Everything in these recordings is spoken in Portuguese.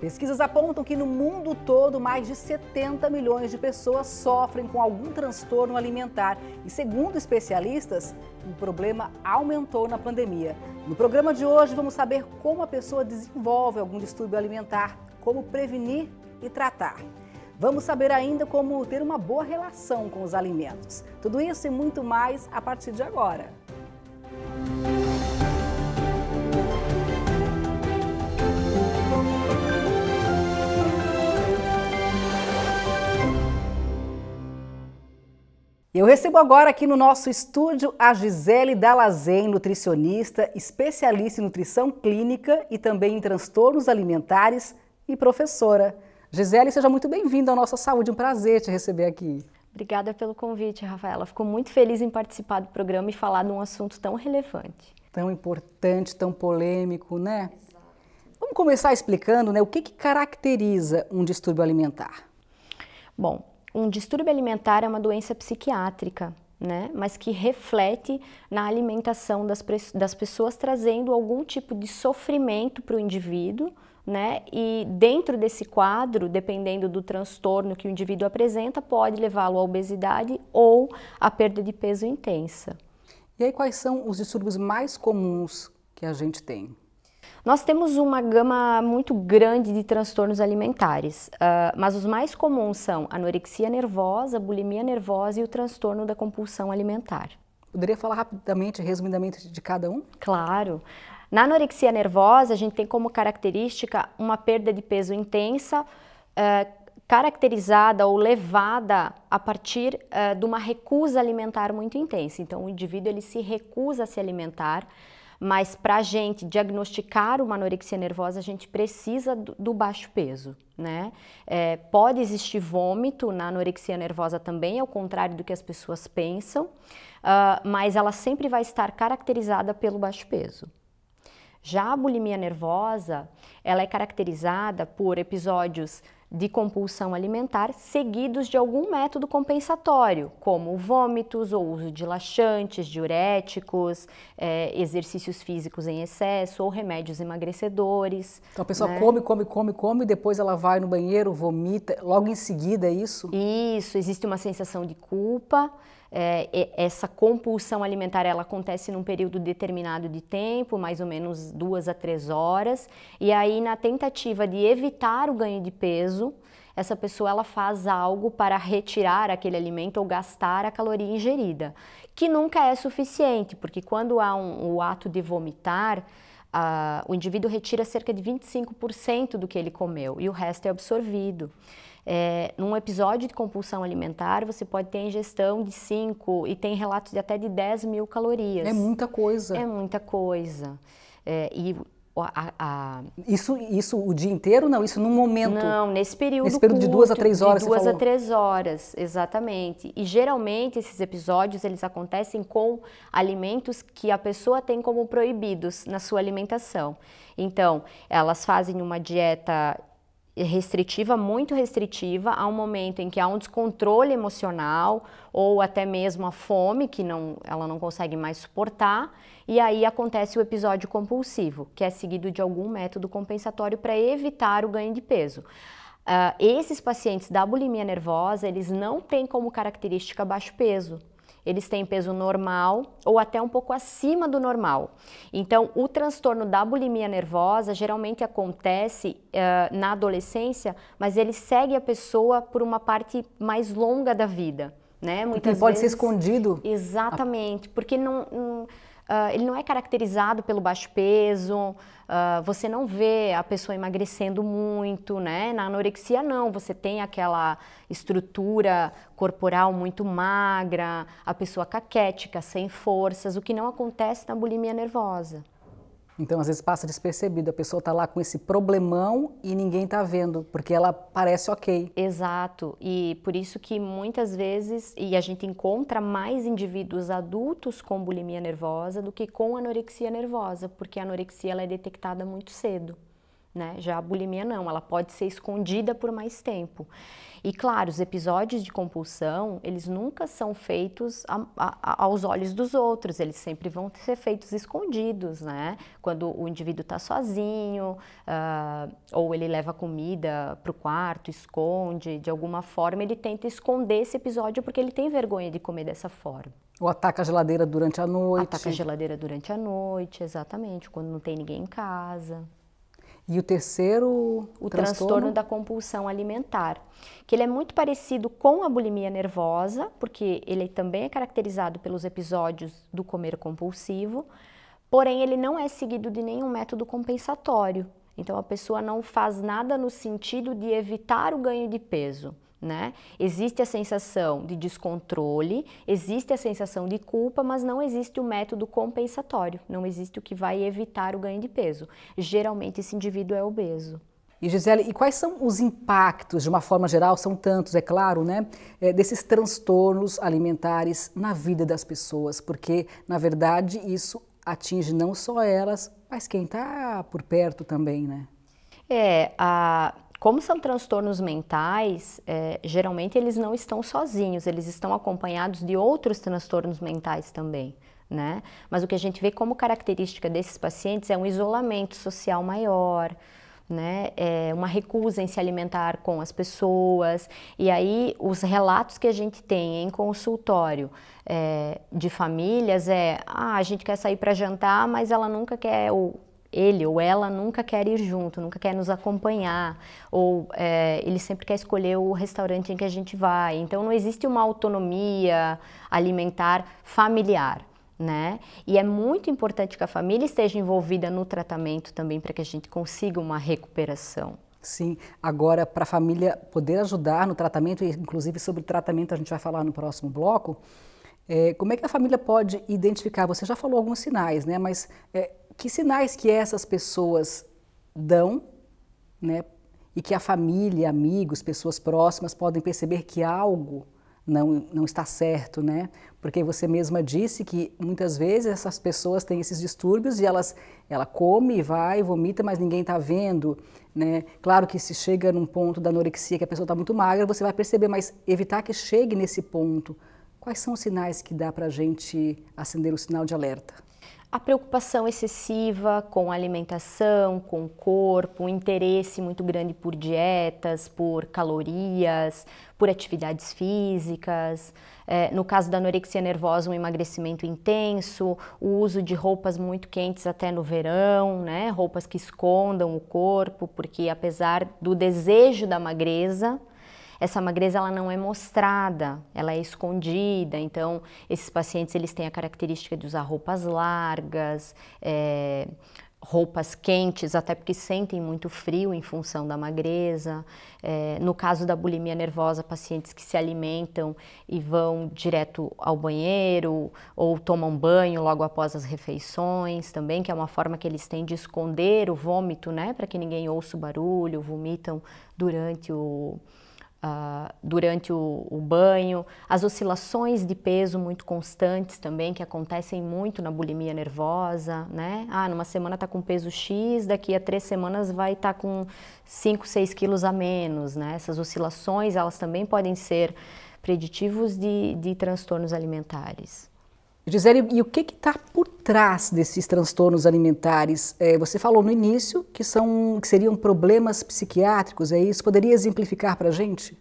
Pesquisas apontam que no mundo todo mais de 70 milhões de pessoas sofrem com algum transtorno alimentar e, segundo especialistas, o problema aumentou na pandemia. No programa de hoje vamos saber como a pessoa desenvolve algum distúrbio alimentar, como prevenir e tratar. Vamos saber ainda como ter uma boa relação com os alimentos. Tudo isso e muito mais a partir de agora. Eu recebo agora aqui no nosso estúdio a Gisele Dalazen, nutricionista, especialista em nutrição clínica e também em transtornos alimentares e professora. Gisele, seja muito bem-vinda à nossa saúde, um prazer te receber aqui. Obrigada pelo convite, Rafaela. Fico muito feliz em participar do programa e falar de um assunto tão relevante. Tão importante, tão polêmico, né? Exato. Vamos começar explicando né, o que, que caracteriza um distúrbio alimentar. Bom, um distúrbio alimentar é uma doença psiquiátrica, né? mas que reflete na alimentação das, das pessoas, trazendo algum tipo de sofrimento para o indivíduo. Né? E dentro desse quadro, dependendo do transtorno que o indivíduo apresenta, pode levá-lo à obesidade ou à perda de peso intensa. E aí, quais são os distúrbios mais comuns que a gente tem? Nós temos uma gama muito grande de transtornos alimentares, uh, mas os mais comuns são anorexia nervosa, bulimia nervosa e o transtorno da compulsão alimentar. Poderia falar rapidamente, resumidamente, de cada um? Claro. Na anorexia nervosa, a gente tem como característica uma perda de peso intensa, uh, caracterizada ou levada a partir uh, de uma recusa alimentar muito intensa. Então, o indivíduo ele se recusa a se alimentar, mas para a gente diagnosticar uma anorexia nervosa, a gente precisa do, do baixo peso. Né? É, pode existir vômito na anorexia nervosa também, ao contrário do que as pessoas pensam, uh, mas ela sempre vai estar caracterizada pelo baixo peso. Já a bulimia nervosa, ela é caracterizada por episódios de compulsão alimentar seguidos de algum método compensatório, como vômitos ou uso de laxantes, diuréticos, é, exercícios físicos em excesso ou remédios emagrecedores. Então a pessoa né? come, come, come, come, depois ela vai no banheiro, vomita, logo em seguida é isso? Isso, existe uma sensação de culpa é, essa compulsão alimentar ela acontece num período determinado de tempo, mais ou menos duas a três horas, e aí na tentativa de evitar o ganho de peso, essa pessoa ela faz algo para retirar aquele alimento ou gastar a caloria ingerida, que nunca é suficiente, porque quando há um, o ato de vomitar, Uh, o indivíduo retira cerca de 25% do que ele comeu e o resto é absorvido. É, num episódio de compulsão alimentar, você pode ter ingestão de 5 e tem relatos de até de 10 mil calorias. É muita coisa. É muita coisa. É, e a, a... Isso, isso o dia inteiro? Não, isso num momento. Não, nesse período. Nesse período curto, de duas a três horas. De duas a três horas, exatamente. E geralmente esses episódios eles acontecem com alimentos que a pessoa tem como proibidos na sua alimentação. Então, elas fazem uma dieta restritiva, muito restritiva, a um momento em que há um descontrole emocional ou até mesmo a fome, que não, ela não consegue mais suportar, e aí acontece o episódio compulsivo, que é seguido de algum método compensatório para evitar o ganho de peso. Uh, esses pacientes da bulimia nervosa, eles não têm como característica baixo peso eles têm peso normal ou até um pouco acima do normal. Então, o transtorno da bulimia nervosa geralmente acontece uh, na adolescência, mas ele segue a pessoa por uma parte mais longa da vida. Né? Muitas vezes pode ser escondido. Exatamente, porque não, não uh, ele não é caracterizado pelo baixo peso, uh, você não vê a pessoa emagrecendo muito, né? Na anorexia não, você tem aquela estrutura corporal muito magra, a pessoa caquética, sem forças, o que não acontece na bulimia nervosa. Então, às vezes passa despercebido, a pessoa está lá com esse problemão e ninguém está vendo, porque ela parece ok. Exato, e por isso que muitas vezes, e a gente encontra mais indivíduos adultos com bulimia nervosa do que com anorexia nervosa, porque a anorexia ela é detectada muito cedo. Né? Já a bulimia não, ela pode ser escondida por mais tempo. E claro, os episódios de compulsão, eles nunca são feitos a, a, aos olhos dos outros, eles sempre vão ser feitos escondidos, né? Quando o indivíduo está sozinho, uh, ou ele leva comida para o quarto, esconde, de alguma forma ele tenta esconder esse episódio porque ele tem vergonha de comer dessa forma. Ou ataca a geladeira durante a noite. Ataca a geladeira durante a noite, exatamente, quando não tem ninguém em casa. E o terceiro o transtorno? transtorno da compulsão alimentar, que ele é muito parecido com a bulimia nervosa, porque ele também é caracterizado pelos episódios do comer compulsivo, porém ele não é seguido de nenhum método compensatório. Então a pessoa não faz nada no sentido de evitar o ganho de peso. Né? Existe a sensação de descontrole, existe a sensação de culpa, mas não existe o método compensatório, não existe o que vai evitar o ganho de peso. Geralmente esse indivíduo é obeso. E Gisele, e quais são os impactos, de uma forma geral, são tantos, é claro, né, eh, desses transtornos alimentares na vida das pessoas? Porque, na verdade, isso atinge não só elas, mas quem está por perto também, né? É, a como são transtornos mentais, é, geralmente eles não estão sozinhos, eles estão acompanhados de outros transtornos mentais também. Né? Mas o que a gente vê como característica desses pacientes é um isolamento social maior, né? É uma recusa em se alimentar com as pessoas. E aí, os relatos que a gente tem em consultório é, de famílias é: ah, a gente quer sair para jantar, mas ela nunca quer, ou ele ou ela nunca quer ir junto, nunca quer nos acompanhar, ou é, ele sempre quer escolher o restaurante em que a gente vai. Então não existe uma autonomia alimentar familiar. Né? E é muito importante que a família esteja envolvida no tratamento também para que a gente consiga uma recuperação. Sim, agora para a família poder ajudar no tratamento, e inclusive sobre tratamento a gente vai falar no próximo bloco, é, como é que a família pode identificar? Você já falou alguns sinais, né? Mas é, que sinais que essas pessoas dão, né? E que a família, amigos, pessoas próximas podem perceber que algo não, não está certo, né? Porque você mesma disse que muitas vezes essas pessoas têm esses distúrbios e elas, ela come, vai, vomita, mas ninguém está vendo, né? Claro que se chega num ponto da anorexia que a pessoa está muito magra, você vai perceber, mas evitar que chegue nesse ponto. Quais são os sinais que dá para a gente acender o sinal de alerta? a preocupação excessiva com a alimentação, com o corpo, um interesse muito grande por dietas, por calorias, por atividades físicas. É, no caso da anorexia nervosa, um emagrecimento intenso, o uso de roupas muito quentes até no verão, né? roupas que escondam o corpo, porque apesar do desejo da magreza, essa magreza ela não é mostrada, ela é escondida. Então, esses pacientes eles têm a característica de usar roupas largas, é, roupas quentes, até porque sentem muito frio em função da magreza. É, no caso da bulimia nervosa, pacientes que se alimentam e vão direto ao banheiro ou tomam banho logo após as refeições também, que é uma forma que eles têm de esconder o vômito, né, para que ninguém ouça o barulho, vomitam durante o, Uh, durante o, o, banho, as oscilações de peso muito constantes também, que acontecem muito na bulimia nervosa, né? Ah, numa semana tá com peso X, daqui a três semanas vai estar tá com 5, 6 quilos a menos, né? Essas oscilações, elas também podem ser preditivos de, de transtornos alimentares. Gisele, e o que está por trás desses transtornos alimentares? É, você falou no início que, são, que seriam problemas psiquiátricos, é isso? Poderia exemplificar para a gente?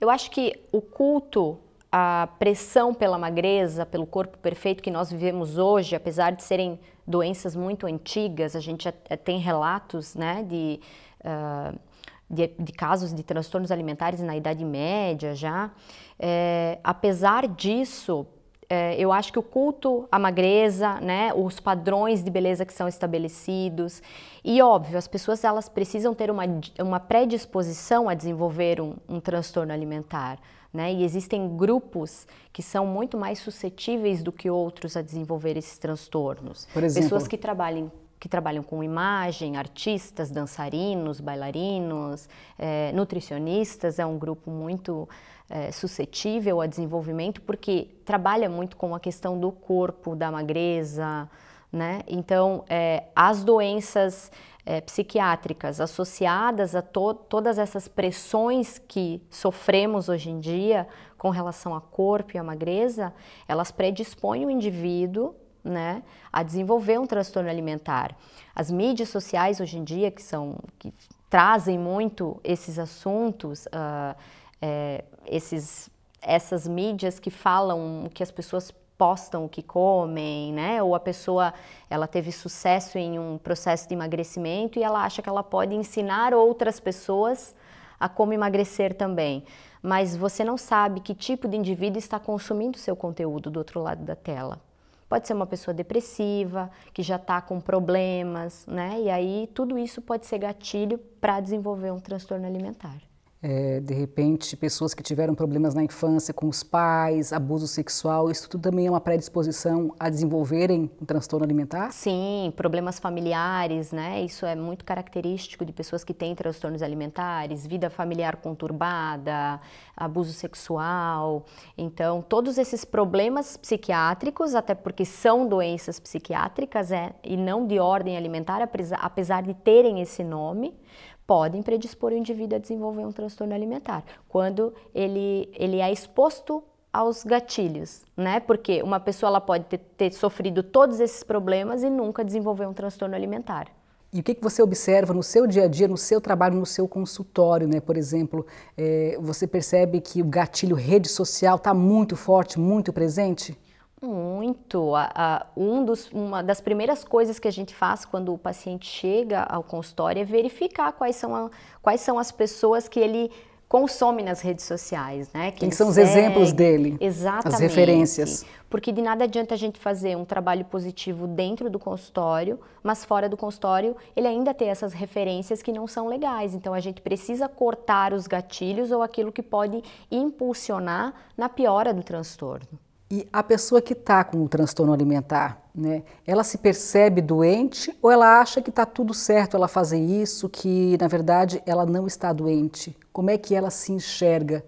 Eu acho que o culto, a pressão pela magreza, pelo corpo perfeito que nós vivemos hoje, apesar de serem doenças muito antigas, a gente é, tem relatos né, de, uh, de, de, casos de transtornos alimentares na Idade Média já. É, apesar disso, é, eu acho que o culto à magreza, né, os padrões de beleza que são estabelecidos e óbvio, as pessoas elas precisam ter uma, uma predisposição a desenvolver um, um transtorno alimentar. Né? E existem grupos que são muito mais suscetíveis do que outros a desenvolver esses transtornos. Por exemplo, Pessoas que trabalham que trabalham com imagem, artistas, dançarinos, bailarinos, é, nutricionistas, é um grupo muito é, suscetível a desenvolvimento, porque trabalha muito com a questão do corpo, da magreza, né? Então, é, as doenças é, psiquiátricas associadas a to todas essas pressões que sofremos hoje em dia com relação ao corpo e à magreza, elas predispõem o indivíduo né, a desenvolver um transtorno alimentar. As mídias sociais hoje em dia, que são que trazem muito esses assuntos, uh, é, esses, essas mídias que falam que as pessoas postam o que comem, né? Ou a pessoa ela teve sucesso em um processo de emagrecimento e ela acha que ela pode ensinar outras pessoas a como emagrecer também. Mas você não sabe que tipo de indivíduo está consumindo seu conteúdo do outro lado da tela. Pode ser uma pessoa depressiva, que já está com problemas, né? E aí tudo isso pode ser gatilho para desenvolver um transtorno alimentar. É, de repente, pessoas que tiveram problemas na infância com os pais, abuso sexual, isso tudo também é uma predisposição a desenvolverem um transtorno alimentar? Sim, problemas familiares, né? Isso é muito característico de pessoas que têm transtornos alimentares, vida familiar conturbada, abuso sexual. Então, todos esses problemas psiquiátricos, até porque são doenças psiquiátricas é, e não de ordem alimentar, apesar de terem esse nome podem predispor o indivíduo a desenvolver um transtorno alimentar, quando ele, ele é exposto aos gatilhos, né? Porque uma pessoa ela pode ter, ter sofrido todos esses problemas e nunca desenvolver um transtorno alimentar. E o que, que você observa no seu dia a dia, no seu trabalho, no seu consultório, né? Por exemplo, é, você percebe que o gatilho rede social está muito forte, muito presente? Muito. A, a, um dos, uma das primeiras coisas que a gente faz quando o paciente chega ao consultório é verificar quais são, a, quais são as pessoas que ele consome nas redes sociais, né? Que Quem são segue. os exemplos dele? Exatamente. As referências. Porque de nada adianta a gente fazer um trabalho positivo dentro do consultório, mas fora do consultório ele ainda tem essas referências que não são legais. Então a gente precisa cortar os gatilhos ou aquilo que pode impulsionar na piora do transtorno. E a pessoa que está com o transtorno alimentar, né, ela se percebe doente ou ela acha que está tudo certo ela fazer isso, que na verdade ela não está doente? Como é que ela se enxerga?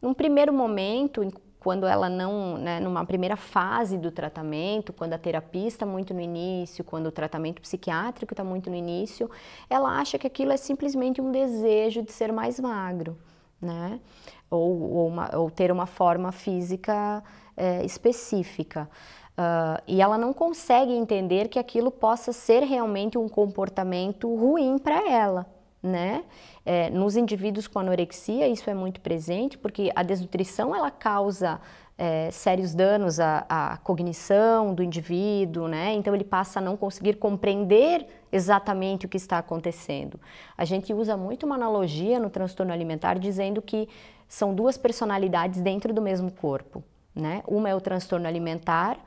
Num primeiro momento, quando ela não, né, numa primeira fase do tratamento, quando a terapia está muito no início, quando o tratamento psiquiátrico está muito no início, ela acha que aquilo é simplesmente um desejo de ser mais magro, né? ou, ou, uma, ou ter uma forma física é, específica. Uh, e ela não consegue entender que aquilo possa ser realmente um comportamento ruim para ela, né? É, nos indivíduos com anorexia isso é muito presente, porque a desnutrição ela causa é, sérios danos à, à, cognição do indivíduo, né? Então ele passa a não conseguir compreender exatamente o que está acontecendo. A gente usa muito uma analogia no transtorno alimentar dizendo que são duas personalidades dentro do mesmo corpo. Né? Uma é o transtorno alimentar,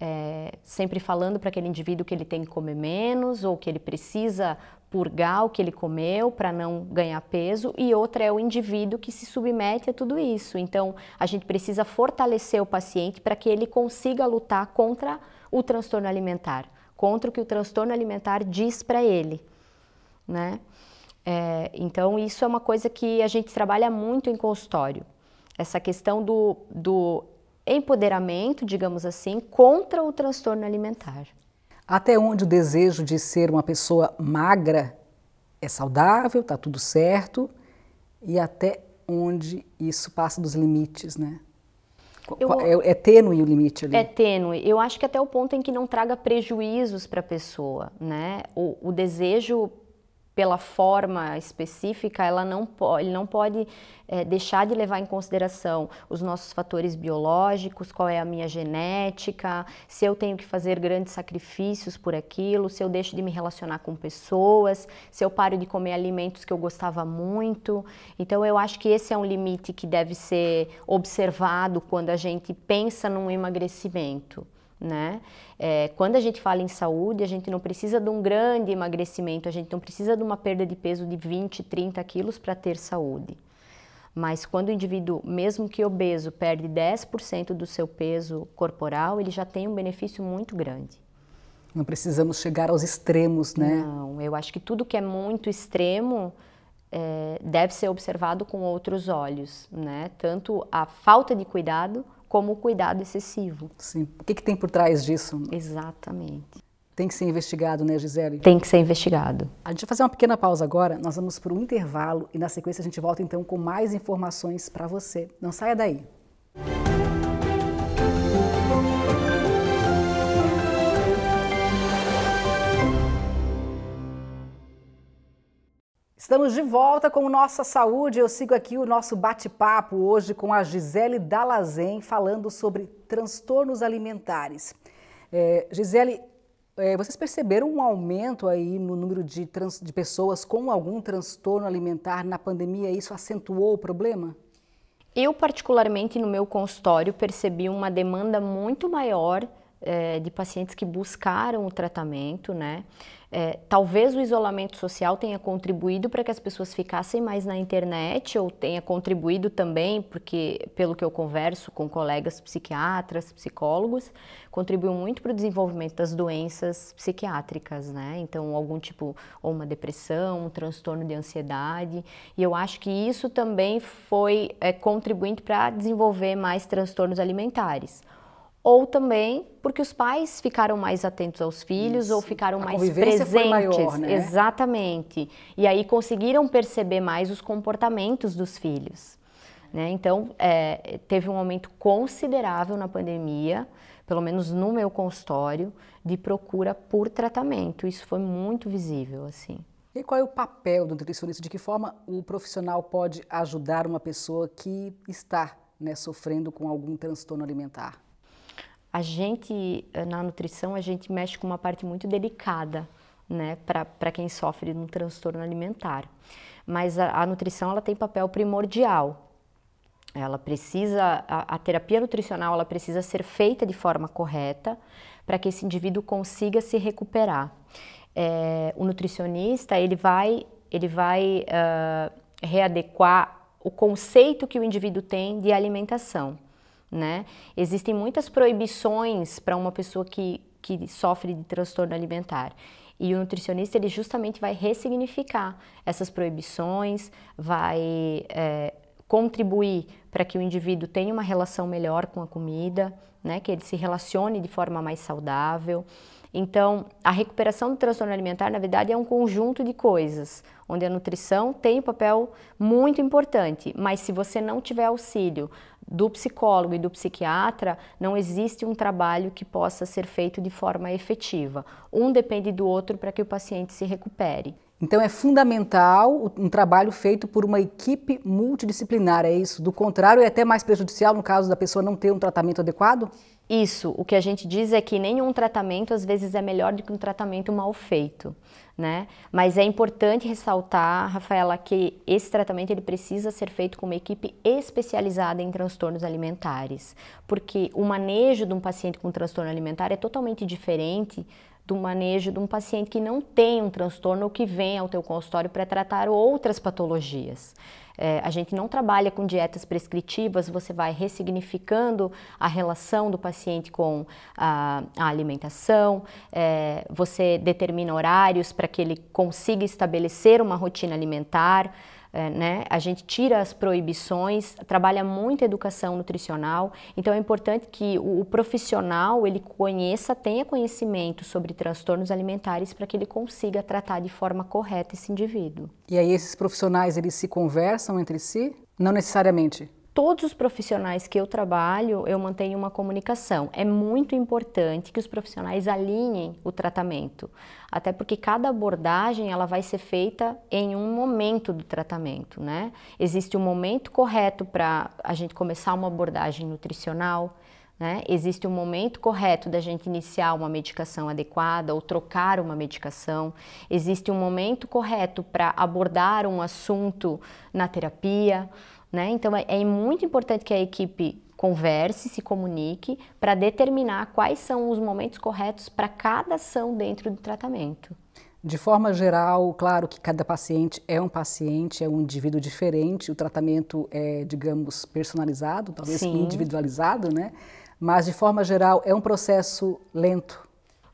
é, sempre falando para aquele indivíduo que ele tem que comer menos ou que ele precisa purgar o que ele comeu para não ganhar peso, e outra é o indivíduo que se submete a tudo isso. Então, a gente precisa fortalecer o paciente para que ele consiga lutar contra o transtorno alimentar, contra o que o transtorno alimentar diz para ele, né? É, então, isso é uma coisa que a gente trabalha muito em consultório. Essa questão do, do empoderamento, digamos assim, contra o transtorno alimentar. Até onde o desejo de ser uma pessoa magra é saudável, está tudo certo, e até onde isso passa dos limites, né? Eu, é, é, tênue o limite ali. É tênue. Eu acho que até o ponto em que não traga prejuízos para a pessoa, né? O, o desejo pela forma específica, ela não ele não pode é, deixar de levar em consideração os nossos fatores biológicos, qual é a minha genética, se eu tenho que fazer grandes sacrifícios por aquilo, se eu deixo de me relacionar com pessoas, se eu paro de comer alimentos que eu gostava muito. Então, eu acho que esse é um limite que deve ser observado quando a gente pensa num emagrecimento né? É, quando a gente fala em saúde, a gente não precisa de um grande emagrecimento, a gente não precisa de uma perda de peso de 20, 30 quilos para ter saúde. Mas quando o indivíduo, mesmo que obeso, perde 10% do seu peso corporal, ele já tem um benefício muito grande. Não precisamos chegar aos extremos, né? Não, eu acho que tudo que é muito extremo é, deve ser observado com outros olhos, né? Tanto a falta de cuidado como o cuidado excessivo. Sim. O que, que tem por trás disso? Exatamente. Tem que ser investigado, né, Gisele? Tem que ser investigado. A gente vai fazer uma pequena pausa agora, nós vamos para um intervalo e na sequência a gente volta então com mais informações para você. Não saia daí. Estamos de volta com Nossa Saúde. Eu sigo aqui o nosso bate-papo hoje com a Gisele Dalazen, falando sobre transtornos alimentares. É, Gisele, é, vocês perceberam um aumento aí no número de, trans, de pessoas com algum transtorno alimentar na pandemia? Isso acentuou o problema? Eu, particularmente, no meu consultório, percebi uma demanda muito maior é, de pacientes que buscaram o tratamento, né? É, talvez o isolamento social tenha contribuído para que as pessoas ficassem mais na internet ou tenha contribuído também, porque pelo que eu converso com colegas psiquiatras, psicólogos, contribuiu muito para o desenvolvimento das doenças psiquiátricas, né? Então, algum tipo, ou uma depressão, um transtorno de ansiedade. E eu acho que isso também foi é, contribuinte para desenvolver mais transtornos alimentares ou também porque os pais ficaram mais atentos aos filhos Isso. ou ficaram a mais presentes. Foi maior, né? Exatamente. E aí conseguiram perceber mais os comportamentos dos filhos. Né? Então, é, teve um aumento considerável na pandemia, pelo menos no meu consultório, de procura por tratamento. Isso foi muito visível, assim. E qual é o papel do nutricionista? De que forma o profissional pode ajudar uma pessoa que está né, sofrendo com algum transtorno alimentar? a gente eh, na nutrição a gente mexe com uma parte muito delicada, né, para quem sofre de um transtorno alimentar. Mas a, a, nutrição ela tem papel primordial. Ela precisa a, a terapia nutricional ela precisa ser feita de forma correta para que esse indivíduo consiga se recuperar. É, o nutricionista ele vai ele vai uh, readequar o conceito que o indivíduo tem de alimentação né? Existem muitas proibições para uma pessoa que, que sofre de transtorno alimentar. E o nutricionista ele justamente vai ressignificar essas proibições, vai é, contribuir para que o indivíduo tenha uma relação melhor com a comida, né? Que ele se relacione de forma mais saudável. Então, a recuperação do transtorno alimentar, na verdade, é um conjunto de coisas, onde a nutrição tem um papel muito importante, mas se você não tiver auxílio do psicólogo e do psiquiatra, não existe um trabalho que possa ser feito de forma efetiva. Um depende do outro para que o paciente se recupere. Então é fundamental um trabalho feito por uma equipe multidisciplinar, é isso? Do contrário, é até mais prejudicial no caso da pessoa não ter um tratamento adequado? Isso, o que a gente diz é que nenhum tratamento às vezes é melhor do que um tratamento mal feito, né? Mas é importante ressaltar, Rafaela, que esse tratamento ele precisa ser feito com uma equipe especializada em transtornos alimentares, porque o manejo de um paciente com transtorno alimentar é totalmente diferente do manejo de um paciente que não tem um transtorno ou que vem ao teu consultório para tratar outras patologias. É, a gente não trabalha com dietas prescritivas, você vai ressignificando a relação do paciente com a, a alimentação, é, você determina horários para que ele consiga estabelecer uma rotina alimentar é, né? A gente tira as proibições, trabalha muito a educação nutricional, então é importante que o, o profissional ele conheça, tenha conhecimento sobre transtornos alimentares para que ele consiga tratar de forma correta esse indivíduo. E aí esses profissionais eles se conversam entre si? Não necessariamente todos os profissionais que eu trabalho, eu mantenho uma comunicação. É muito importante que os profissionais alinhem o tratamento, até porque cada abordagem ela vai ser feita em um momento do tratamento, né? Existe um momento correto para a gente começar uma abordagem nutricional, né? Existe um momento correto da gente iniciar uma medicação adequada ou trocar uma medicação, existe um momento correto para abordar um assunto na terapia, né? Então é, é, muito importante que a equipe converse, se comunique para determinar quais são os momentos corretos para cada ação dentro do tratamento. De forma geral, claro que cada paciente é um paciente, é um indivíduo diferente, o tratamento é, digamos, personalizado, talvez Sim. individualizado, né? Mas de forma geral, é um processo lento.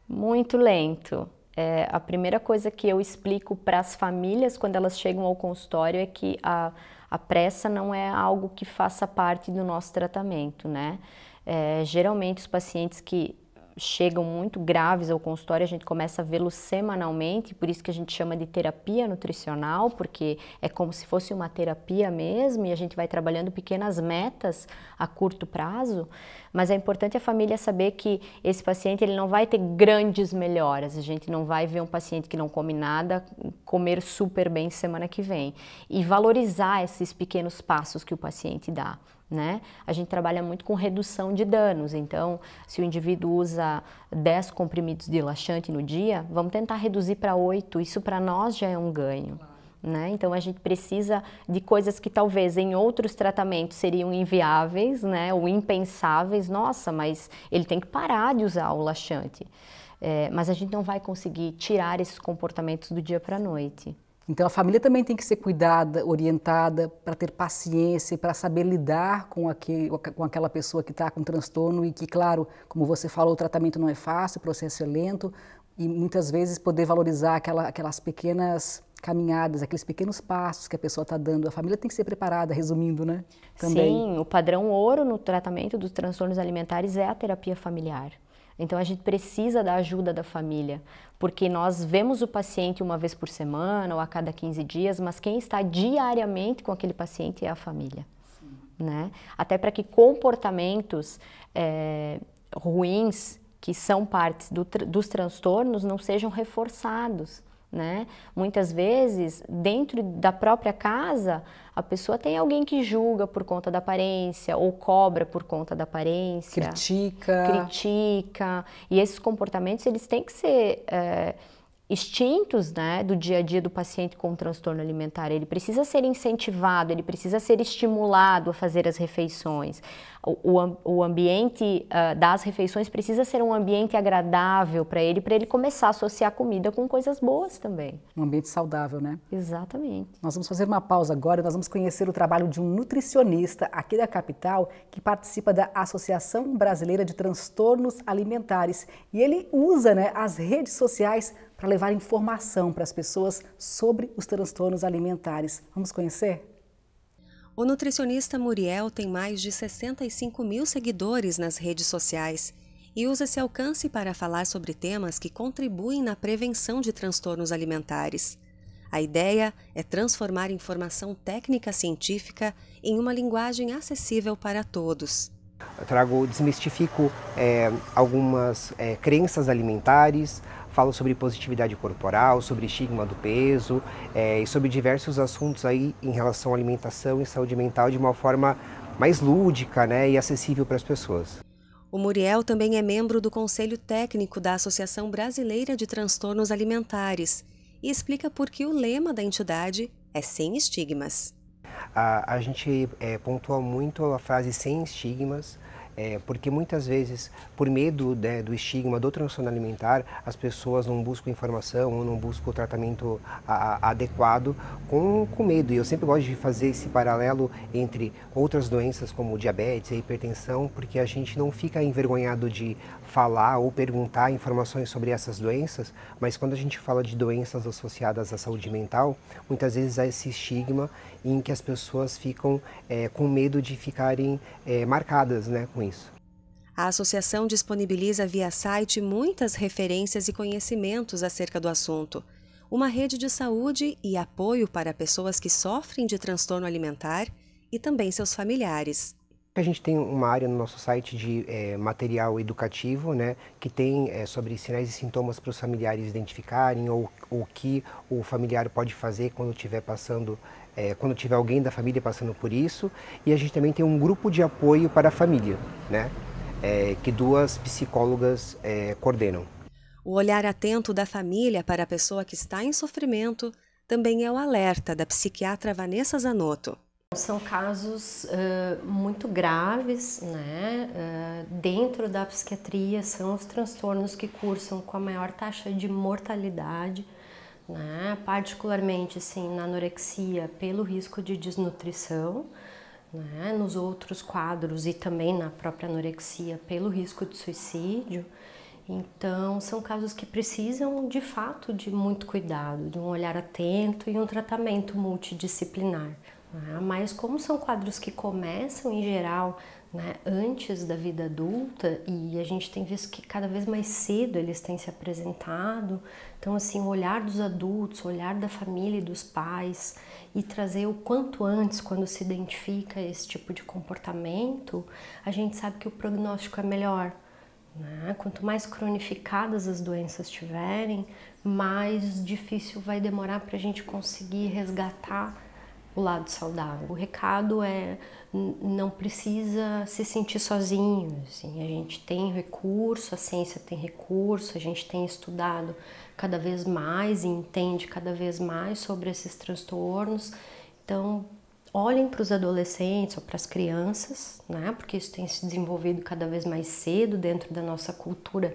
Muito lento. É, a primeira coisa que eu explico para as famílias quando elas chegam ao consultório é que a a pressa não é algo que faça parte do nosso tratamento, né? É, geralmente os pacientes que chegam muito graves ao consultório, a gente começa a vê-los semanalmente, por isso que a gente chama de terapia nutricional, porque é como se fosse uma terapia mesmo e a gente vai trabalhando pequenas metas a curto prazo, mas é importante a família saber que esse paciente ele não vai ter grandes melhoras, a gente não vai ver um paciente que não come nada comer super bem semana que vem e valorizar esses pequenos passos que o paciente dá. Né? A gente trabalha muito com redução de danos, então se o indivíduo usa 10 comprimidos de laxante no dia, vamos tentar reduzir para 8, isso para nós já é um ganho. Né? Então a gente precisa de coisas que talvez em outros tratamentos seriam inviáveis, né? Ou impensáveis. Nossa, mas ele tem que parar de usar o laxante. É, mas a gente não vai conseguir tirar esses comportamentos do dia para a noite. Então a família também tem que ser cuidada, orientada, para ter paciência, para saber lidar com, aquele, com aquela pessoa que está com transtorno e que, claro, como você falou, o tratamento não é fácil, o processo é lento e muitas vezes poder valorizar aquela, aquelas pequenas caminhadas, aqueles pequenos passos que a pessoa está dando. A família tem que ser preparada, resumindo, né? Também. Sim, o padrão ouro no tratamento dos transtornos alimentares é a terapia familiar. Então a gente precisa da ajuda da família, porque nós vemos o paciente uma vez por semana ou a cada 15 dias, mas quem está diariamente com aquele paciente é a família. Sim. Né? Até para que comportamentos é, ruins, que são partes do, dos transtornos, não sejam reforçados né? Muitas vezes, dentro da própria casa, a pessoa tem alguém que julga por conta da aparência ou cobra por conta da aparência. Critica. Critica. E esses comportamentos, eles têm que ser... É, extintos né, do dia a dia do paciente com transtorno alimentar. Ele precisa ser incentivado, ele precisa ser estimulado a fazer as refeições o, o ambiente uh, das refeições precisa ser um ambiente agradável para ele, para ele começar a associar comida com coisas boas também. Um ambiente saudável, né? Exatamente. Nós vamos fazer uma pausa agora, nós vamos conhecer o trabalho de um nutricionista aqui da capital que participa da Associação Brasileira de Transtornos Alimentares e ele usa né, as redes sociais para levar informação para as pessoas sobre os transtornos alimentares. Vamos conhecer? O nutricionista Muriel tem mais de 65 mil seguidores nas redes sociais e usa esse alcance para falar sobre temas que contribuem na prevenção de transtornos alimentares. A ideia é transformar informação técnica científica em uma linguagem acessível para todos. Eu trago, desmistifico é, algumas é, crenças alimentares, falo sobre positividade corporal, sobre estigma do peso é, e sobre diversos assuntos aí em relação à alimentação e saúde mental de uma forma mais lúdica né, e acessível para as pessoas. O Muriel também é membro do Conselho Técnico da Associação Brasileira de Transtornos Alimentares e explica por que o lema da entidade é sem estigmas. A, a gente é, pontua muito a frase sem estigmas, é, porque muitas vezes, por medo né, do estigma, do transtorno alimentar, as pessoas não buscam informação ou não buscam o tratamento a, a, adequado com, com medo. E eu sempre gosto de fazer esse paralelo entre outras doenças como diabetes e hipertensão, porque a gente não fica envergonhado de falar ou perguntar informações sobre essas doenças, mas quando a gente fala de doenças associadas à saúde mental, muitas vezes há esse estigma em que as pessoas ficam é, com medo de ficarem é, marcadas né, com isso. A associação disponibiliza via site muitas referências e conhecimentos acerca do assunto. Uma rede de saúde e apoio para pessoas que sofrem de transtorno alimentar e também seus familiares. A gente tem uma área no nosso site de é, material educativo, né, que tem é, sobre sinais e sintomas para os familiares identificarem ou o que o familiar pode fazer quando estiver passando é, quando tiver alguém da família passando por isso. E a gente também tem um grupo de apoio para a família, né? É, que duas psicólogas é, coordenam. O olhar atento da família para a pessoa que está em sofrimento também é o alerta da psiquiatra Vanessa Zanotto. São casos uh, muito graves, né? Uh, dentro da psiquiatria, são os transtornos que cursam com a maior taxa de mortalidade né? particularmente assim, na anorexia, pelo risco de desnutrição, né? nos outros quadros e também na própria anorexia, pelo risco de suicídio. Então, são casos que precisam de fato de muito cuidado, de um olhar atento e um tratamento multidisciplinar. Né? Mas, como são quadros que começam em geral né, antes da vida adulta e a gente tem visto que cada vez mais cedo eles têm se apresentado. Então, assim, o olhar dos adultos, o olhar da família e dos pais e trazer o quanto antes, quando se identifica esse tipo de comportamento, a gente sabe que o prognóstico é melhor. Né? Quanto mais cronificadas as doenças tiverem, mais difícil vai demorar para a gente conseguir resgatar o lado saudável. O recado é não precisa se sentir sozinho. Assim. A gente tem recurso, a ciência tem recurso, a gente tem estudado cada vez mais e entende cada vez mais sobre esses transtornos. Então, olhem para os adolescentes ou para as crianças, né? porque isso tem se desenvolvido cada vez mais cedo dentro da nossa cultura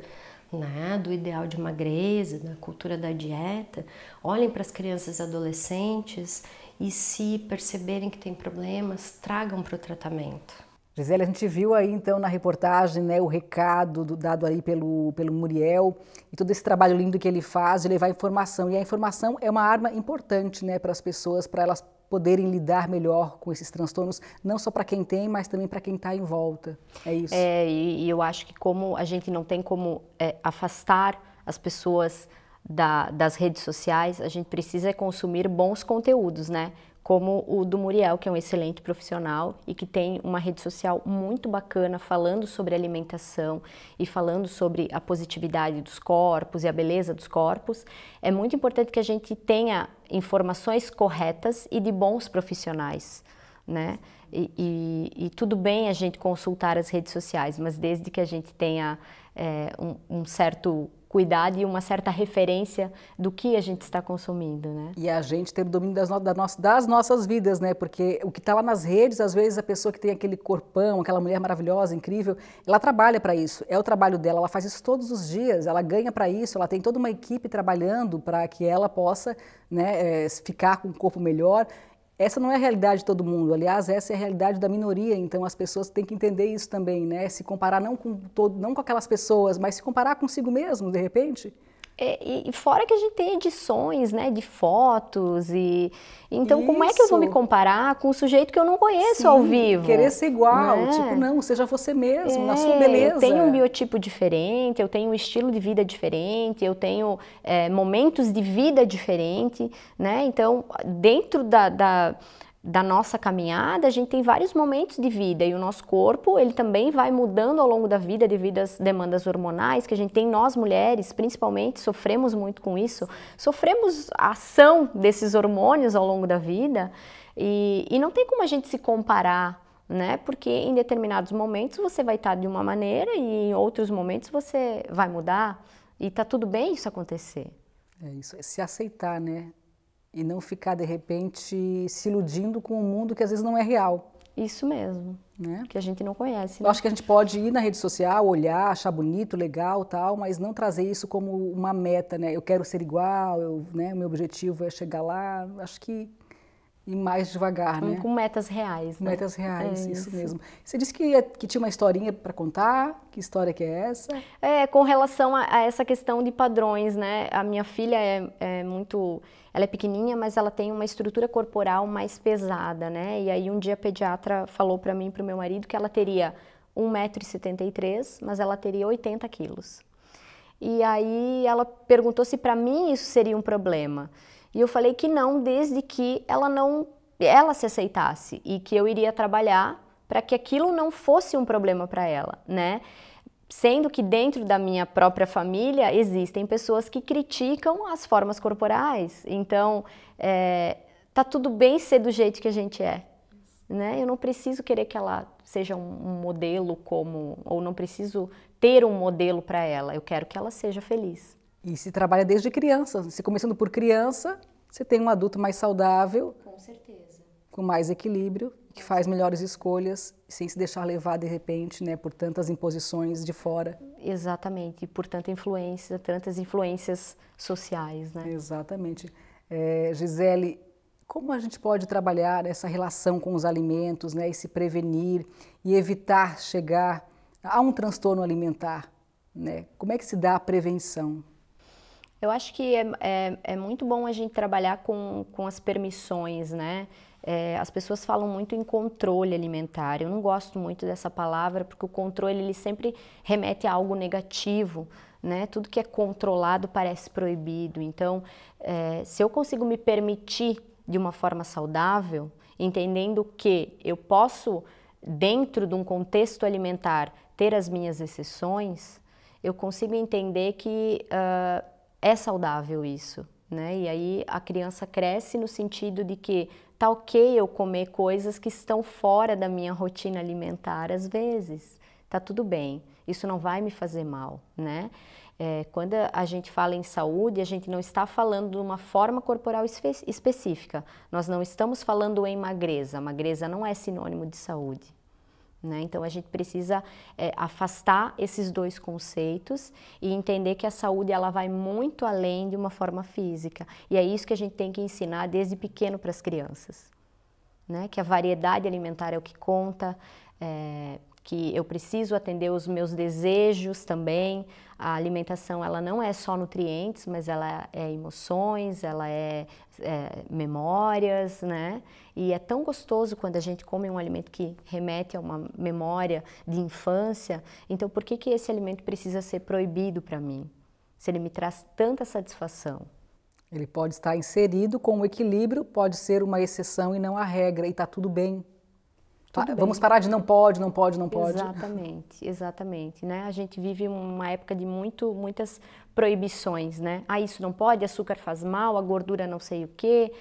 né, do ideal de magreza, da cultura da dieta, olhem para as crianças e adolescentes e se perceberem que tem problemas, tragam para o tratamento. Gisele, a gente viu aí então na reportagem né, o recado do, dado aí pelo, pelo Muriel e todo esse trabalho lindo que ele faz de levar informação. E a informação é uma arma importante né, para as pessoas, para elas poderem lidar melhor com esses transtornos, não só para quem tem, mas também para quem está em volta. É isso. É, e, e, eu acho que como a gente não tem como é, afastar as pessoas da, das redes sociais, a gente precisa consumir bons conteúdos, né? Como o do Muriel, que é um excelente profissional e que tem uma rede social muito bacana falando sobre alimentação e falando sobre a positividade dos corpos e a beleza dos corpos. É muito importante que a gente tenha informações corretas e de bons profissionais, né? E, e, e tudo bem a gente consultar as redes sociais, mas desde que a gente tenha é, um, um certo cuidado e uma certa referência do que a gente está consumindo, né? E a gente ter o domínio das, no, no, das nossas vidas, né? Porque o que está lá nas redes, às vezes a pessoa que tem aquele corpão, aquela mulher maravilhosa, incrível, ela trabalha para isso, é o trabalho dela, ela faz isso todos os dias, ela ganha para isso, ela tem toda uma equipe trabalhando para que ela possa né, é, ficar com o corpo melhor. Essa não é a realidade de todo mundo, aliás, essa é a realidade da minoria, então as pessoas têm que entender isso também, né? Se comparar não com todo, não com aquelas pessoas, mas se comparar consigo mesmo, de repente, é, e fora que a gente tem edições, né, de fotos e então Isso. como é que eu vou me comparar com um sujeito que eu não conheço Sim, ao vivo? Querer ser igual, né? tipo não, seja você mesmo, é, na sua beleza. Eu tenho um biotipo diferente, eu tenho um estilo de vida diferente, eu tenho é, momentos de vida diferente, né? Então dentro da, da da nossa caminhada, a gente tem vários momentos de vida e o nosso corpo, ele também vai mudando ao longo da vida devido às demandas hormonais que a gente tem nós mulheres, principalmente, sofremos muito com isso. Sofremos a ação desses hormônios ao longo da vida e, e não tem como a gente se comparar né? Porque em determinados momentos você vai estar de uma maneira e em outros momentos você vai mudar e tá tudo bem isso acontecer. É isso, é se aceitar, né? e não ficar de repente se iludindo com um mundo que às vezes não é real. Isso mesmo, né? que a gente não conhece. Né? Eu acho que a gente pode ir na rede social, olhar, achar bonito, legal, tal, mas não trazer isso como uma meta, né? Eu quero ser igual, né? O meu objetivo é chegar lá. Acho que e mais devagar, né? Com metas reais. Né? Metas reais, é isso. isso. mesmo. Você disse que, ia, que tinha uma historinha para contar. Que história que é essa? É, com relação a, a, essa questão de padrões, né? A minha filha é, é muito... Ela é pequenininha, mas ela tem uma estrutura corporal mais pesada, né? E aí um dia a pediatra falou para mim para o meu marido que ela teria 1,73m, mas ela teria 80 quilos. E aí ela perguntou se para mim isso seria um problema. E eu falei que não, desde que ela não ela se aceitasse e que eu iria trabalhar para que aquilo não fosse um problema para ela, né? Sendo que dentro da minha própria família existem pessoas que criticam as formas corporais. Então, é, tá tudo bem ser do jeito que a gente é, né? Eu não preciso querer que ela seja um modelo como, ou não preciso ter um modelo para ela. Eu quero que ela seja feliz. E se trabalha desde criança. Se começando por criança, você tem um adulto mais saudável. Com certeza. Com mais equilíbrio, que faz melhores escolhas, sem se deixar levar de repente, né, por tantas imposições de fora. Exatamente, por tanta influência, tantas influências sociais, né? Exatamente. É, Gisele, como a gente pode trabalhar essa relação com os alimentos, né, e se prevenir e evitar chegar a um transtorno alimentar, né? Como é que se dá a prevenção? Eu acho que é, é, é muito bom a gente trabalhar com, com as permissões, né? É, as pessoas falam muito em controle alimentar. Eu não gosto muito dessa palavra porque o controle ele sempre remete a algo negativo, né? Tudo que é controlado parece proibido. Então, é, se eu consigo me permitir de uma forma saudável, entendendo que eu posso dentro de um contexto alimentar ter as minhas exceções, eu consigo entender que uh, é saudável isso, né? E aí a criança cresce no sentido de que tá ok eu comer coisas que estão fora da minha rotina alimentar às vezes, tá tudo bem, isso não vai me fazer mal, né? É, quando a gente fala em saúde, a gente não está falando de uma forma corporal espe específica. Nós não estamos falando em magreza. magreza não é sinônimo de saúde. Né? Então a gente precisa é, afastar esses dois conceitos e entender que a saúde ela vai muito além de uma forma física. E é isso que a gente tem que ensinar desde pequeno para as crianças. Né? Que a variedade alimentar é o que conta, é, que eu preciso atender os meus desejos também. A alimentação ela não é só nutrientes, mas ela é emoções, ela é, é memórias, né? E é tão gostoso quando a gente come um alimento que remete a uma memória de infância. Então, por que que esse alimento precisa ser proibido para mim? Se ele me traz tanta satisfação. Ele pode estar inserido com o equilíbrio, pode ser uma exceção e não a regra, e está tudo bem bem. Vamos parar de não pode, não pode, não pode. Exatamente, exatamente, né? A gente vive uma época de muito, muitas proibições, né? Ah, isso não pode, açúcar faz mal, a gordura não sei o quê.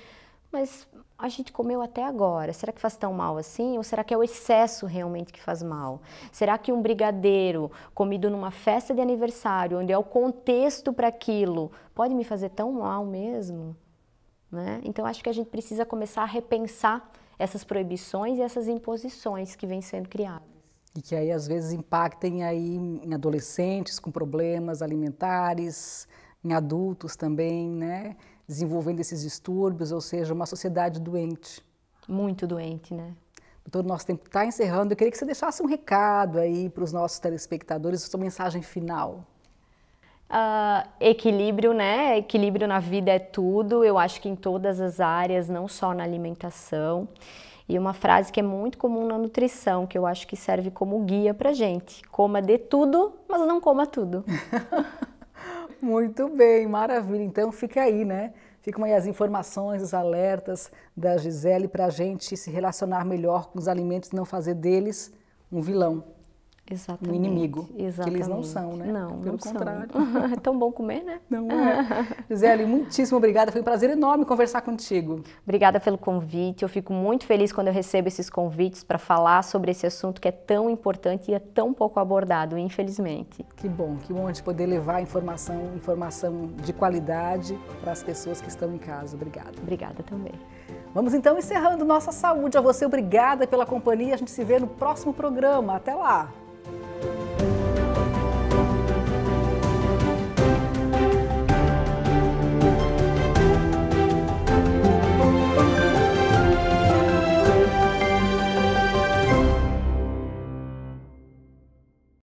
Mas a gente comeu até agora. Será que faz tão mal assim? Ou será que é o excesso realmente que faz mal? Será que um brigadeiro comido numa festa de aniversário, onde é o contexto para aquilo, pode me fazer tão mal mesmo? Né? Então acho que a gente precisa começar a repensar essas proibições e essas imposições que vêm sendo criadas. E que aí às vezes impactem aí em adolescentes com problemas alimentares, em adultos também, né? Desenvolvendo esses distúrbios, ou seja, uma sociedade doente. Muito doente, né? Doutor, nosso tempo está encerrando. Eu queria que você deixasse um recado aí para os nossos telespectadores, sua mensagem final. Uh, equilíbrio, né? Equilíbrio na vida é tudo, eu acho que em todas as áreas, não só na alimentação. E uma frase que é muito comum na nutrição, que eu acho que serve como guia pra gente: coma de tudo, mas não coma tudo. muito bem, maravilha. Então fica aí, né? Ficam aí as informações, os alertas da Gisele para gente se relacionar melhor com os alimentos e não fazer deles um vilão. Exatamente. Um inimigo. Exatamente. Que eles não são, né? Não, Pelo não contrário. São. é tão bom comer, né? Não é. Gisele, muitíssimo obrigada. Foi um prazer enorme conversar contigo. Obrigada pelo convite. Eu fico muito feliz quando eu recebo esses convites para falar sobre esse assunto que é tão importante e é tão pouco abordado, infelizmente. Que bom, que bom a gente poder levar informação, informação de qualidade para as pessoas que estão em casa. Obrigada. Obrigada também. Vamos então encerrando nossa saúde. A você, obrigada pela companhia. A gente se vê no próximo programa. Até lá! thank you